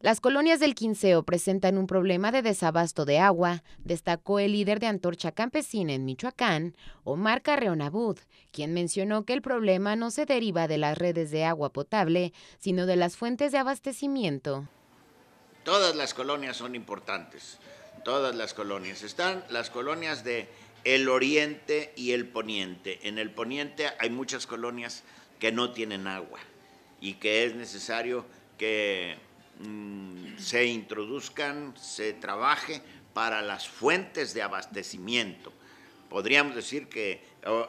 Las colonias del Quinceo presentan un problema de desabasto de agua, destacó el líder de Antorcha Campesina en Michoacán, Omar Carreón Abud, quien mencionó que el problema no se deriva de las redes de agua potable, sino de las fuentes de abastecimiento. Todas las colonias son importantes, todas las colonias. Están las colonias de el oriente y el poniente. En el poniente hay muchas colonias que no tienen agua y que es necesario que mm, se introduzcan, se trabaje para las fuentes de abastecimiento. Podríamos decir que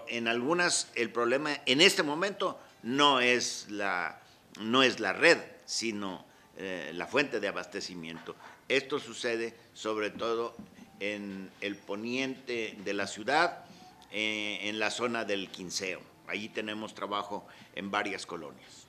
en algunas el problema en este momento no es la, no es la red, sino eh, la fuente de abastecimiento. Esto sucede sobre todo en el poniente de la ciudad, eh, en la zona del Quinceo. Allí tenemos trabajo en varias colonias.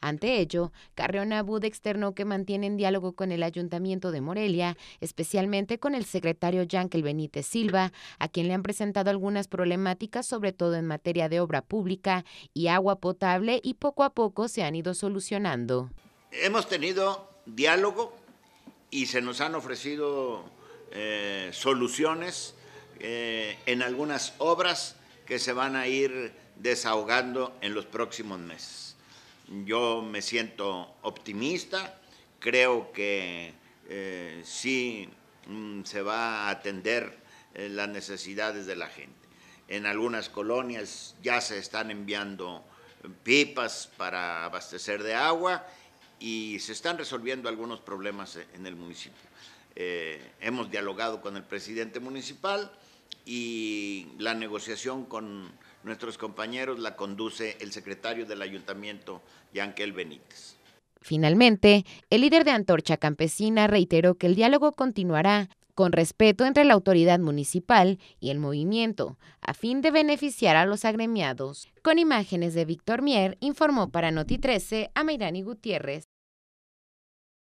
Ante ello, Carreón Abud externó que mantienen diálogo con el Ayuntamiento de Morelia, especialmente con el secretario Yankel Benítez Silva, a quien le han presentado algunas problemáticas, sobre todo en materia de obra pública y agua potable, y poco a poco se han ido solucionando. Hemos tenido diálogo y se nos han ofrecido eh, soluciones eh, en algunas obras que se van a ir desahogando en los próximos meses. Yo me siento optimista, creo que eh, sí mm, se va a atender eh, las necesidades de la gente. En algunas colonias ya se están enviando eh, pipas para abastecer de agua y se están resolviendo algunos problemas en el municipio. hemos dialogado con el presidente municipal, y la negociación con nuestros compañeros la conduce el secretario del ayuntamiento, Yankel Benítez. Finalmente, el líder de Antorcha Campesina reiteró que el diálogo continuará con respeto entre la autoridad municipal y el movimiento, a fin de beneficiar a los agremiados. Con imágenes de Víctor Mier, informó para Noti 13 a Mayrani Gutiérrez.